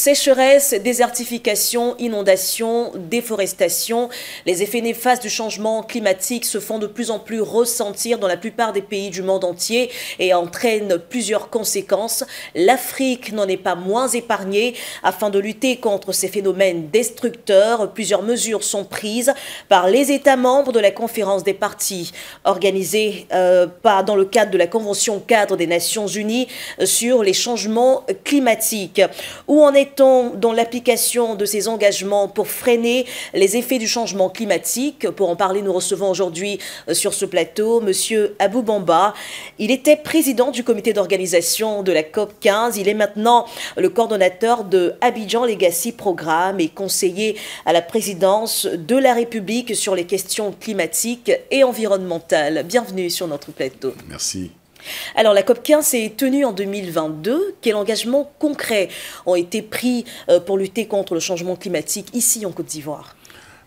sécheresse, désertification, inondation, déforestation. Les effets néfastes du changement climatique se font de plus en plus ressentir dans la plupart des pays du monde entier et entraînent plusieurs conséquences. L'Afrique n'en est pas moins épargnée. Afin de lutter contre ces phénomènes destructeurs, plusieurs mesures sont prises par les États membres de la conférence des parties organisée euh, dans le cadre de la Convention cadre des Nations Unies sur les changements climatiques. Où en est dans l'application de ses engagements pour freiner les effets du changement climatique Pour en parler, nous recevons aujourd'hui euh, sur ce plateau M. Abou Bamba. Il était président du comité d'organisation de la COP 15. Il est maintenant le coordonnateur de Abidjan Legacy Programme et conseiller à la présidence de la République sur les questions climatiques et environnementales. Bienvenue sur notre plateau. Merci. Alors la COP15 s'est tenue en 2022. Quels engagements concrets ont été pris euh, pour lutter contre le changement climatique ici en Côte d'Ivoire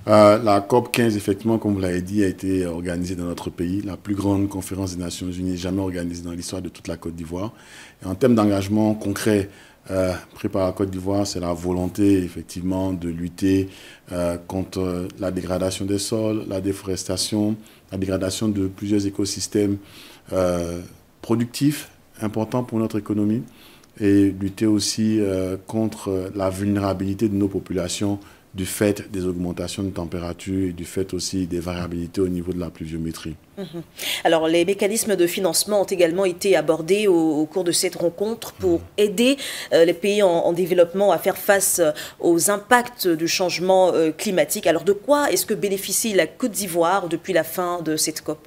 euh, la COP15, effectivement, comme vous l'avez dit, a été organisée dans notre pays, la plus grande conférence des Nations Unies jamais organisée dans l'histoire de toute la Côte d'Ivoire. en termes d'engagement concret euh, pris par la Côte d'Ivoire, c'est la volonté, effectivement, de lutter contre la dégradation des sols, la déforestation, la dégradation de plusieurs écosystèmes productif, important pour notre économie et lutter aussi euh, contre euh, la vulnérabilité de nos populations du fait des augmentations de température et du fait aussi des variabilités au niveau de la pluviométrie. Mhm. Alors les mécanismes de financement ont également été abordés au, cours de cette rencontre pour mhm. aider euh, les pays en, développement à faire face aux impacts du changement climatique. Alors de quoi est-ce que bénéficie la Côte d'Ivoire depuis la fin de cette COP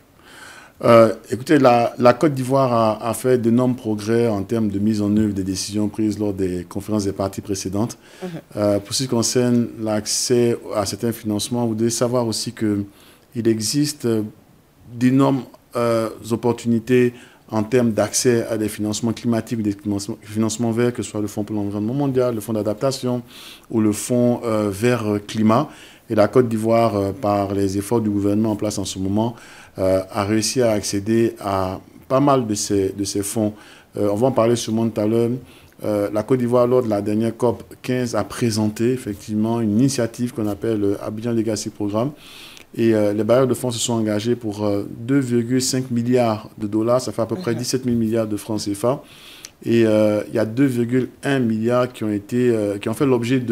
euh, écoutez, la, Côte d'Ivoire a, fait d'énormes progrès en termes de mise en œuvre des décisions prises lors des conférences des parties précédentes. Mhm. Euh, pour ce qui concerne l'accès à certains financements, vous devez savoir aussi qu'il existe d'énormes euh, opportunités en termes d'accès à des financements climatiques, des financements, financements, verts, que ce soit le Fonds pour l'environnement mondial, le Fonds d'adaptation ou le Fonds vert climat. Et la Côte d'Ivoire, par les efforts du gouvernement en place en ce moment, euh, a réussi à accéder à pas mal de ces, de ces fonds. Euh, on va en parler sûrement tout à l'heure. la Côte d'Ivoire, lors de la dernière COP 15, a présenté effectivement une initiative qu'on appelle le Abidjan Legacy Programme. Et euh, les bailleurs de fonds se sont engagés pour 2,5 milliards de dollars. Ça fait à peu près 17 mhm. 000 milliards de francs CFA. Et il y a 2,1 milliards qui ont, été, qui ont fait l'objet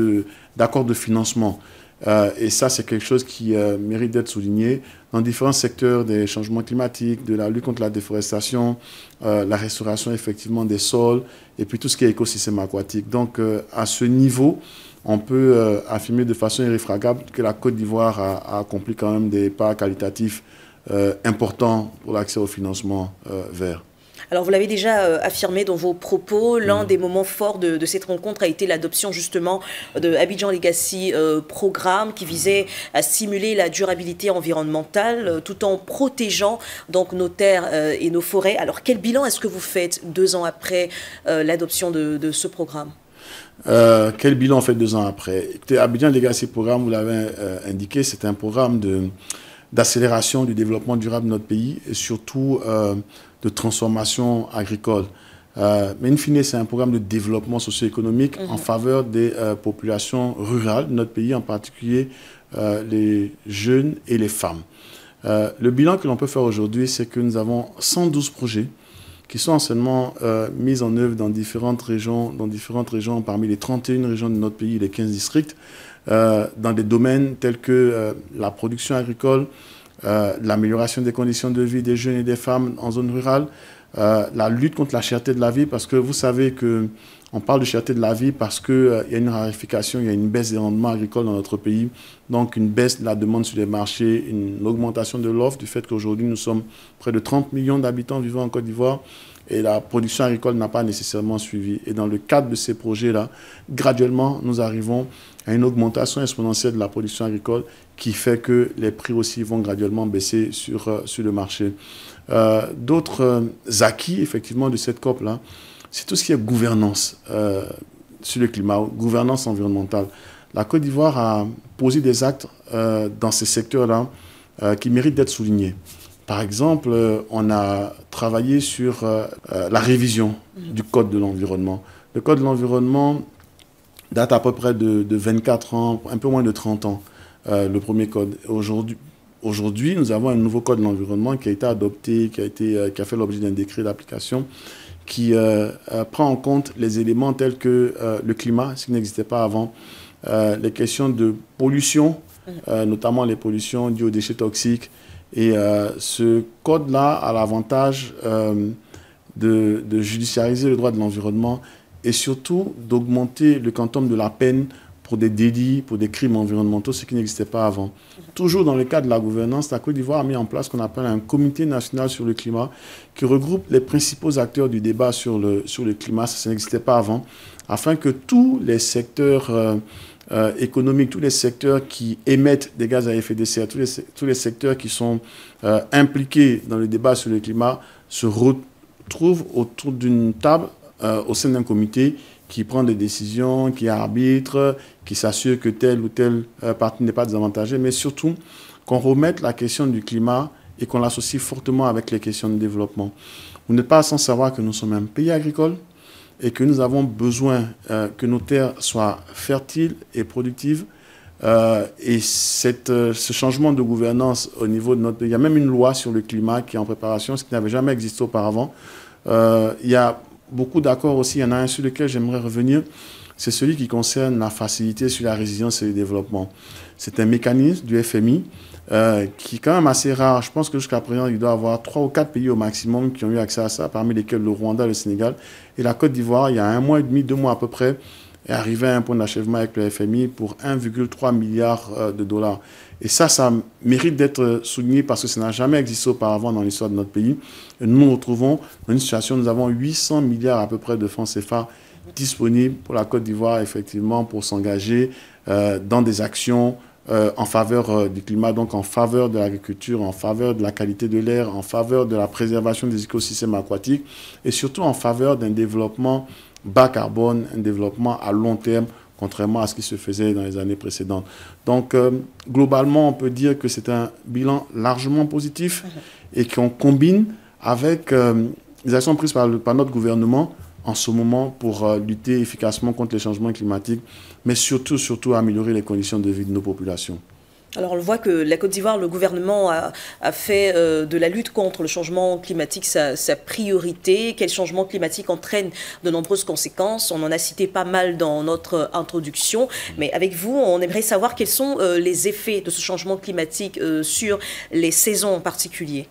d'accords de, financement. Euh, et ça, c'est quelque chose qui euh, mérite d'être souligné dans différents secteurs des changements climatiques, de la lutte contre la déforestation, euh, la restauration effectivement des sols et puis tout ce qui est écosystème aquatique. Donc à ce niveau, on peut affirmer de façon irréfragable que la Côte d'Ivoire a, accompli quand même des pas qualitatifs importants pour l'accès au financement vert. Alors vous l'avez déjà euh, affirmé dans vos propos, l'un mm. des moments forts de, cette rencontre a été l'adoption justement de Abidjan Legacy euh, Programme qui visait à simuler la durabilité environnementale euh, tout en protégeant donc nos terres et nos forêts. Alors quel bilan est-ce que vous faites deux ans après l'adoption de, ce programme quel bilan on fait deux ans après Écoutez, Abidjan Legacy Programme, vous l'avez indiqué, c'est un programme de d'accélération du développement durable de notre pays et surtout euh, de transformation agricole. Euh, mais in fine, c'est un programme de développement socio-économique en mhm. faveur des euh, populations rurales de notre pays, en particulier les jeunes et les femmes. le bilan que l'on peut faire aujourd'hui, c'est que nous avons 112 projets qui sont anciennement mis en œuvre dans différentes régions, dans différentes régions, parmi les 31 régions de notre pays, les 15 districts. Euh, dans des domaines tels que euh, la production agricole, euh, l'amélioration des conditions de vie des jeunes et des femmes en zone rurale, la lutte contre la cherté de la vie, parce que vous savez que on parle de cherté de la vie parce qu'il y a une rarification, il y a une baisse des rendements agricoles dans notre pays, donc une baisse de la demande sur les marchés, une augmentation de l'offre, du fait qu'aujourd'hui nous sommes près de 30 millions d'habitants vivant en Côte d'Ivoire et la production agricole n'a pas nécessairement suivi. Et dans le cadre de ces projets-là, graduellement, nous arrivons à une augmentation exponentielle de la production agricole qui fait que les prix aussi vont graduellement baisser sur, euh, le marché. Euh, d'autres euh, acquis, effectivement, de cette COP-là, c'est tout ce qui est gouvernance sur le climat, gouvernance environnementale. La Côte d'Ivoire a posé des actes dans ces secteurs-là qui méritent d'être soulignés. Par exemple, euh, on a travaillé sur euh, euh, la révision du Code de l'environnement. Le Code de l'environnement date à peu près de, 24 ans, un peu moins de 30 ans, le premier code. Aujourd'hui, nous avons un nouveau code de l'environnement qui a été adopté, qui a, fait l'objet d'un décret d'application qui prend en compte les éléments tels que le climat, ce qui n'existait pas avant, les questions de pollution, mm. notamment les pollutions dues aux déchets toxiques, et euh, ce code-là a l'avantage euh, de, judiciariser le droit de l'environnement et surtout d'augmenter le quantum de la peine pour des délits, pour des crimes environnementaux, ce qui n'existait pas avant. Toujours dans le cadre de la gouvernance, la Côte d'Ivoire a mis en place ce qu'on appelle un comité national sur le climat qui regroupe les principaux acteurs du débat sur le, sur le climat, ça, n'existait pas avant, afin que tous les secteurs... Euh, euh, économique, tous les secteurs qui émettent des gaz à effet de serre, tous les, tous les secteurs qui sont euh, impliqués dans le débat sur le climat se retrouvent autour d'une table euh, au sein d'un comité qui prend des décisions, qui arbitre, qui s'assure que telle ou telle partie n'est pas désavantagée, mais surtout qu'on remette la question du climat et qu'on l'associe fortement avec les questions de développement. Vous n'êtes pas sans savoir que nous sommes un pays agricole, et que nous avons besoin euh, que nos terres soient fertiles et productives. Euh, et cette, euh, ce changement de gouvernance au niveau de notre... Il y a même une loi sur le climat qui est en préparation, ce qui n'avait jamais existé auparavant. il y a beaucoup d'accords aussi. Il y en a un sur lequel j'aimerais revenir. C'est celui qui concerne la facilité sur la résilience et le développement. C'est un mécanisme du FMI euh, qui est quand même assez rare. Je pense que jusqu'à présent, il doit y avoir trois ou quatre pays au maximum qui ont eu accès à ça, parmi lesquels le Rwanda, le Sénégal et la Côte d'Ivoire. Il y a un mois et demi, deux mois à peu près, est arrivé à un point d'achèvement avec le FMI pour 1,3 milliard euh, de dollars. Et ça, ça mérite d'être souligné parce que ça n'a jamais existé auparavant dans l'histoire de notre pays. nous nous retrouvons dans une situation où nous avons 800 milliards à peu près de francs CFA disponibles pour la Côte d'Ivoire, effectivement, pour s'engager euh, dans des actions euh, en faveur euh, du climat, donc en faveur de l'agriculture, en faveur de la qualité de l'air, en faveur de la préservation des écosystèmes aquatiques et surtout en faveur d'un développement bas carbone, un développement à long terme, contrairement à ce qui se faisait dans les années précédentes. Donc euh, globalement, on peut dire que c'est un bilan largement positif et qu'on combine avec les actions prises par, par notre gouvernement en ce moment pour euh, lutter efficacement contre les changements climatiques, mais surtout, surtout améliorer les conditions de vie de nos populations. Alors on voit que la Côte d'Ivoire, le gouvernement a, fait euh, de la lutte contre le changement climatique sa, priorité. Quel changement climatique entraîne de nombreuses conséquences On en a cité pas mal dans notre introduction, mais avec vous, on aimerait savoir quels sont euh, les effets de ce changement climatique sur les saisons en particulier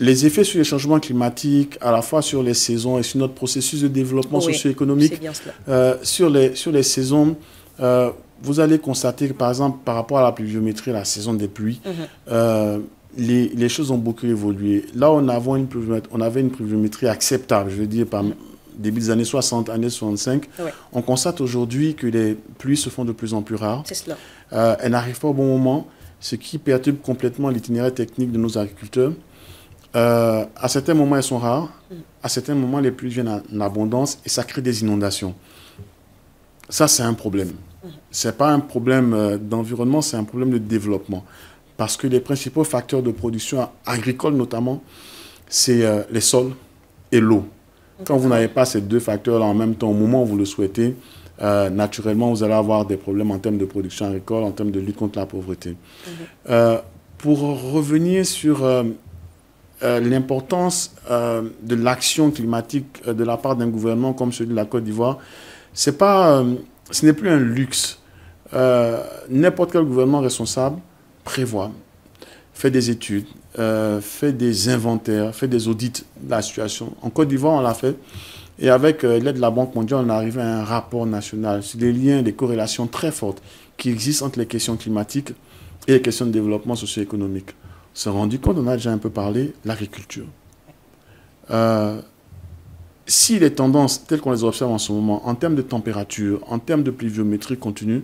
les effets sur les changements climatiques, à la fois sur les saisons et sur notre processus de développement socio-économique, euh, sur, les, sur les saisons, euh, vous allez constater que, par exemple, par rapport à la pluviométrie, la saison des pluies, mhm. euh, les, choses ont beaucoup évolué. Là, on, avait une pluviométrie, on avait une pluviométrie acceptable, je veux dire, par mhm. début des années 60, années 65. On constate aujourd'hui que les pluies se font de plus en plus rares. Cela. elles n'arrivent pas au bon moment, ce qui perturbe complètement l'itinéraire technique de nos agriculteurs. Euh, à certains moments, elles sont rares. À certains moments, les pluies viennent en abondance et ça crée des inondations. Ça, c'est un problème. Ce n'est pas un problème euh, d'environnement, c'est un problème de développement. Parce que les principaux facteurs de production agricole, notamment, c'est euh, les sols et l'eau. Quand vous n'avez pas ces deux facteurs-là en même temps, au moment où vous le souhaitez, naturellement, vous allez avoir des problèmes en termes de production agricole, en termes de lutte contre la pauvreté. Mhm. pour revenir sur euh, l'importance euh, de l'action climatique euh, de la part d'un gouvernement comme celui de la Côte d'Ivoire, c'est pas, ce n'est plus un luxe. N'importe quel gouvernement responsable prévoit, fait des études, fait des inventaires, fait des audits de la situation. En Côte d'Ivoire, on l'a fait. Et avec l'aide de la Banque mondiale, on est arrivé à un rapport national sur des liens, des corrélations très fortes qui existent entre les questions climatiques et les questions de développement socio-économique se rendu compte, on a déjà un peu parlé, l'agriculture. Euh, si les tendances telles qu'on les observe en ce moment, en termes de température, en termes de pluviométrie continue,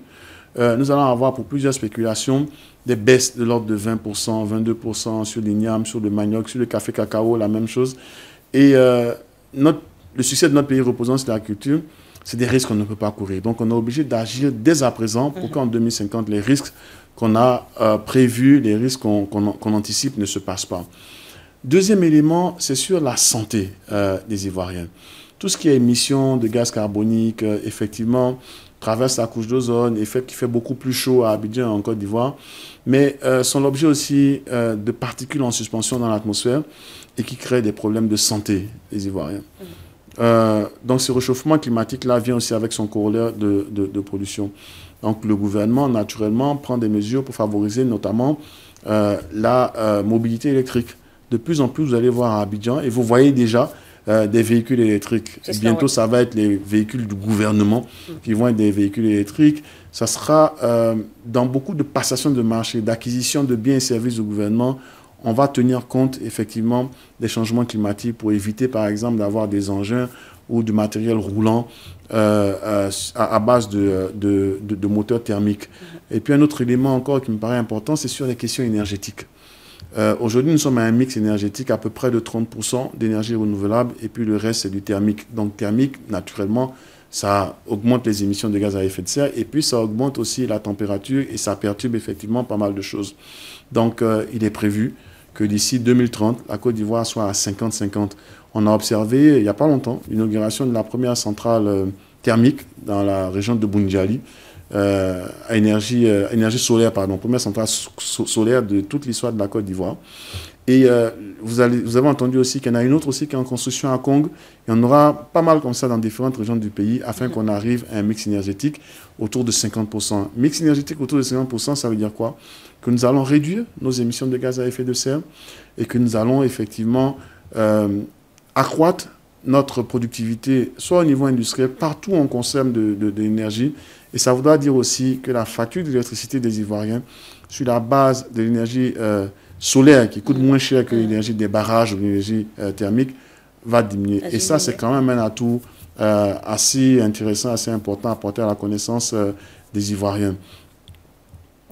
euh, nous allons avoir pour plusieurs spéculations des baisses de l'ordre de 20%, 22% sur l'igname, sur le manioc, sur le café cacao, la même chose. Et euh, le succès de notre pays reposant sur l'agriculture, c'est des risques qu'on ne peut pas courir. Donc on est obligé d'agir dès à présent pour mhm. qu'en 2050, les risques qu'on a euh, prévu, les risques qu'on anticipe ne se passent pas. Deuxième élément, c'est sur la santé euh, des Ivoiriens. Tout ce qui est émission de gaz carbonique, euh, effectivement, traverse la couche d'ozone, effet qui fait beaucoup plus chaud à Abidjan en Côte d'Ivoire, mais sont l'objet aussi de particules en suspension dans l'atmosphère et qui créent des problèmes de santé des Ivoiriens. donc ce réchauffement climatique-là vient aussi avec son corollaire de, production. de pollution. Donc le gouvernement, naturellement, prend des mesures pour favoriser notamment euh, la euh, mobilité électrique. De plus en plus, vous allez voir à Abidjan et vous voyez déjà euh, des véhicules électriques. Bientôt, ça va être les véhicules du gouvernement qui vont être des véhicules électriques. Ça sera dans beaucoup de passations de marché, d'acquisition de biens et services du gouvernement. On va tenir compte effectivement des changements climatiques pour éviter, par exemple, d'avoir des engins ou du matériel roulant euh, euh, à, base de, de, moteurs thermiques. Et puis un autre élément encore qui me paraît important, c'est sur les questions énergétiques. Euh, aujourd'hui, nous sommes à un mix énergétique à peu près de 30% d'énergie renouvelable et puis le reste, c'est du thermique. Donc thermique, naturellement, ça augmente les émissions de gaz à effet de serre et puis ça augmente aussi la température et ça perturbe effectivement pas mal de choses. Donc il est prévu que d'ici 2030, la Côte d'Ivoire soit à 50-50 on a observé, il n'y a pas longtemps, l'inauguration de la première centrale euh, thermique dans la région de Bunjali, euh, à énergie, euh, énergie solaire, pardon, première centrale solaire de toute l'histoire de la Côte d'Ivoire. Et vous, allez, vous avez entendu aussi qu'il y en a une autre aussi qui est en construction à Kong. Il y en aura pas mal comme ça dans différentes régions du pays afin mm-hmm. qu'on arrive à un mix énergétique autour de 50%. Mix énergétique autour de 50%, ça veut dire quoi Que nous allons réduire nos émissions de gaz à effet de serre et que nous allons effectivement accroître notre productivité, soit au niveau industriel, partout où on consomme de, l'énergie. Et ça voudra dire aussi que la facture d'électricité des Ivoiriens, sur la base de l'énergie euh, solaire, qui coûte moins cher que l'énergie des barrages ou l'énergie euh, thermique, va diminuer. Et ça, c'est quand même un atout euh, assez intéressant, assez important à porter à la connaissance des Ivoiriens.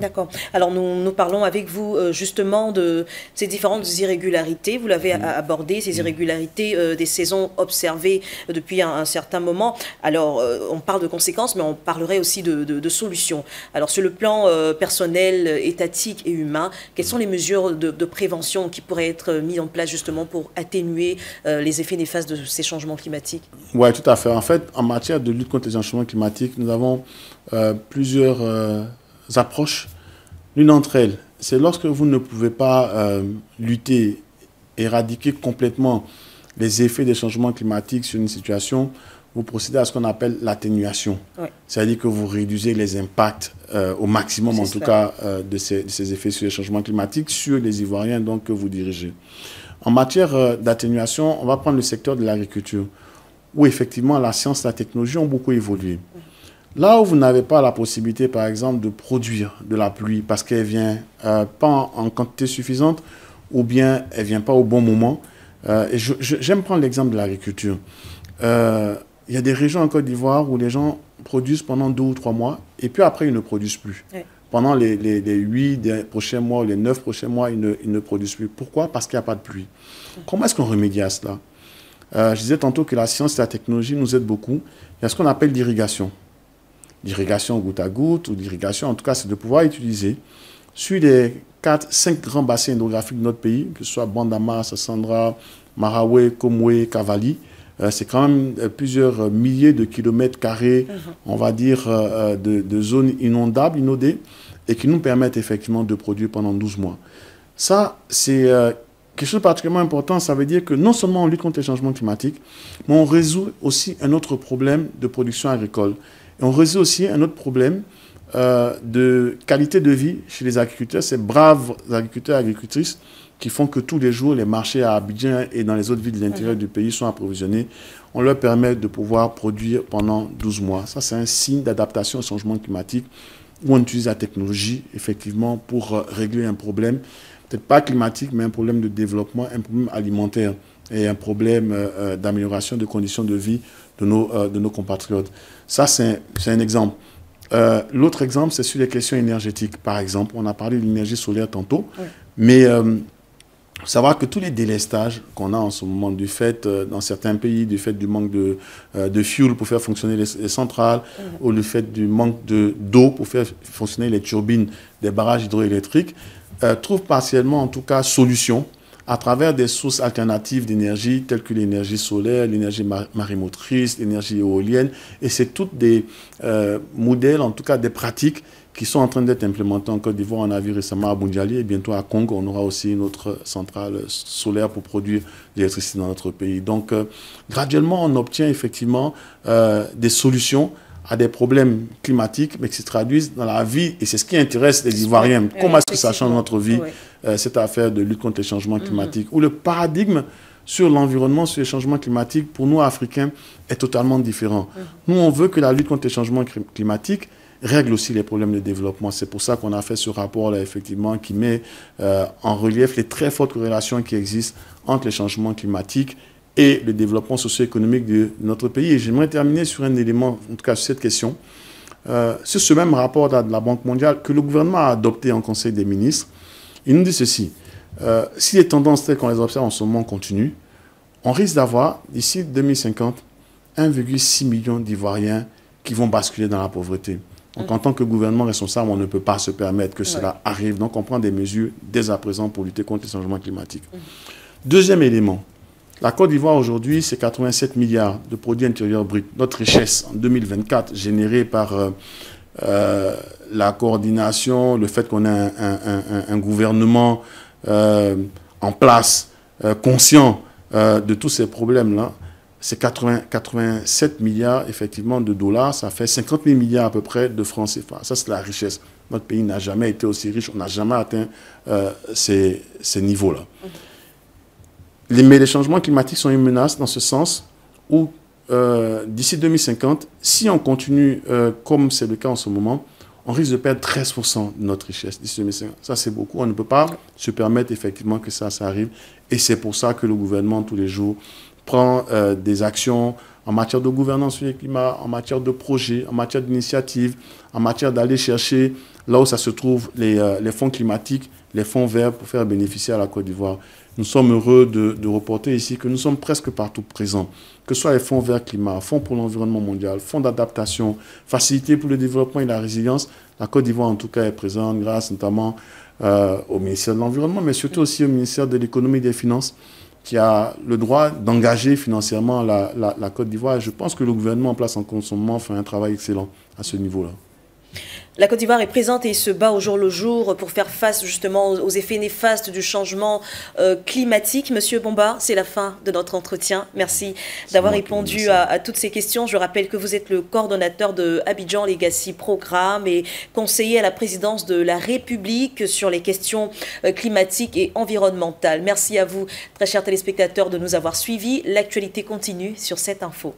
D'accord. Alors nous, parlons avec vous euh, justement de ces différentes irrégularités. Vous l'avez mhm. abordé, ces mhm. irrégularités euh, des saisons observées euh, depuis un, certain moment. Alors on parle de conséquences, mais on parlerait aussi de, solutions. Alors sur le plan personnel, étatique et humain, quelles mhm. sont les mesures de, de, prévention qui pourraient être mises en place justement pour atténuer les effets néfastes de ces changements climatiques Oui, tout à fait. En fait, en matière de lutte contre les changements climatiques, nous avons plusieurs approches. L'une d'entre elles, c'est lorsque vous ne pouvez pas euh, lutter, éradiquer complètement les effets des changements climatiques sur une situation, vous procédez à ce qu'on appelle l'atténuation. C'est-à-dire que vous réduisez les impacts euh, au maximum, en tout cas, euh, de, ces, effets sur les changements climatiques sur les Ivoiriens donc, que vous dirigez. En matière d'atténuation, on va prendre le secteur de l'agriculture, où effectivement la science, et la technologie ont beaucoup évolué. Là où vous n'avez pas la possibilité, par exemple, de produire de la pluie parce qu'elle vient euh, pas en quantité suffisante ou bien elle vient pas au bon moment. Euh, j'aime prendre l'exemple de l'agriculture. Euh, il y a des régions en Côte d'Ivoire où les gens produisent pendant deux ou trois mois et puis après ils ne produisent plus. Pendant les, huit prochains mois ou les neuf prochains mois, ils ne, produisent plus. Pourquoi Parce qu'il n'y a pas de pluie. Comment est-ce qu'on remédie à cela Je disais tantôt que la science et la technologie nous aident beaucoup. Il y a ce qu'on appelle l'irrigation d'irrigation goutte à goutte ou d'irrigation, en tout cas, c'est de pouvoir utiliser sur les 4, 5 grands bassins hydrographiques de notre pays, que ce soit Bandama, Sassandra, Maraoué, Komoué, Kavali, euh, c'est quand même euh, plusieurs euh, milliers de kilomètres carrés, mhm. on va dire, de, zones inondables, inondées, et qui nous permettent effectivement de produire pendant 12 mois. Ça, c'est quelque chose de particulièrement important. Ça veut dire que non seulement on lutte contre les changements climatiques, mais on résout aussi un autre problème de production agricole on résout aussi un autre problème euh, de qualité de vie chez les agriculteurs, ces braves agriculteurs et agricultrices qui font que tous les jours, les marchés à Abidjan et dans les autres villes de l'intérieur mhm. du pays sont approvisionnés. On leur permet de pouvoir produire pendant 12 mois. Ça, c'est un signe d'adaptation au changement climatique où on utilise la technologie, effectivement, pour euh, régler un problème, peut-être pas climatique, mais un problème de développement, un problème alimentaire et un problème euh, d'amélioration des conditions de vie de nos, euh, de nos compatriotes. Ça, c'est un exemple. Euh, l'autre exemple, c'est sur les questions énergétiques. Par exemple, on a parlé de l'énergie solaire tantôt, mais euh, savoir que tous les délestages qu'on a en ce moment, du fait, dans certains pays, du fait du manque de, de fuel pour faire fonctionner les, centrales, ou du fait du manque d'eau pour faire fonctionner les turbines des barrages hydroélectriques, trouvent partiellement, en tout cas, solution à travers des sources alternatives d'énergie telles que l'énergie solaire, l'énergie marémotrice, l'énergie éolienne. Et c'est toutes des euh, modèles, en tout cas des pratiques qui sont en train d'être implémentées en Côte d'Ivoire. On a vu récemment à Bundjali et bientôt à Congo, on aura aussi une autre centrale solaire pour produire de l'électricité dans notre pays. Donc, euh, graduellement, on obtient effectivement euh, des solutions à des problèmes climatiques, mais qui se traduisent dans la vie. Et c'est ce qui intéresse les Ivoiriens. Comment est-ce que ça change notre vie euh, cette affaire de lutte contre les changements mhm. climatiques, où le paradigme sur l'environnement, sur les changements climatiques, pour nous, Africains, est totalement différent. Mhm. Nous, on veut que la lutte contre les changements climatiques règle aussi les problèmes de développement. C'est pour ça qu'on a fait ce rapport-là, effectivement, qui met euh, en relief les très fortes corrélations qui existent entre les changements climatiques et le développement socio-économique de notre pays. Et j'aimerais terminer sur un élément, en tout cas sur cette question. C'est euh, ce même rapport de la Banque mondiale que le gouvernement a adopté en Conseil des ministres il nous dit ceci. Euh, si les tendances telles qu'on les observe en ce moment continuent, on risque d'avoir, d'ici 2050, 1,6 million d'Ivoiriens qui vont basculer dans la pauvreté. Donc, mm. en tant que gouvernement responsable, on ne peut pas se permettre que cela arrive. Donc, on prend des mesures dès à présent pour lutter contre les changements climatiques. Mm. Deuxième élément, la Côte d'Ivoire aujourd'hui, c'est 87 milliards de produits intérieurs bruts. Notre richesse en 2024 générée par euh, euh, la coordination, le fait qu'on ait un, gouvernement euh, en place, euh, conscient de tous ces problèmes-là, c'est 87 milliards effectivement de dollars, ça fait 50 000 milliards à peu près de francs CFA. Ça, c'est la richesse. Notre pays n'a jamais été aussi riche, on n'a jamais atteint ces, niveaux-là. mais les changements climatiques sont une menace dans ce sens où euh, d'ici 2050, si on continue euh, comme c'est le cas en ce moment, on risque de perdre 13% de notre richesse d'ici 2050. Ça, c'est beaucoup. On ne peut pas se permettre effectivement que ça, arrive. Et c'est pour ça que le gouvernement, tous les jours, prend euh, des actions en matière de gouvernance sur le climat, en matière de projets, en matière d'initiatives, en matière d'aller chercher là où ça se trouve les fonds climatiques les fonds verts pour faire bénéficier à la Côte d'Ivoire. Nous sommes heureux de, reporter ici que nous sommes presque partout présents, que ce soit les fonds verts climat, fonds pour l'environnement mondial, fonds d'adaptation, facilité pour le développement et la résilience. La Côte d'Ivoire, en tout cas, est présente grâce notamment euh, au ministère de l'Environnement, mais surtout aussi au ministère de l'Économie et des Finances, qui a le droit d'engager financièrement la, Côte d'Ivoire. Je pense que le gouvernement en place en consommement fait un travail excellent à ce niveau-là. La Côte d'Ivoire est présente et se bat au jour le jour pour faire face justement aux, effets néfastes du changement euh, climatique. Monsieur Bomba, c'est la fin de notre entretien. Merci d'avoir répondu à, toutes ces questions. Je rappelle que vous êtes le coordonnateur de Abidjan Legacy Programme et conseiller à la présidence de la République sur les questions euh, climatiques et environnementales. Merci à vous, très chers téléspectateurs, de nous avoir suivis. L'actualité continue sur cette info.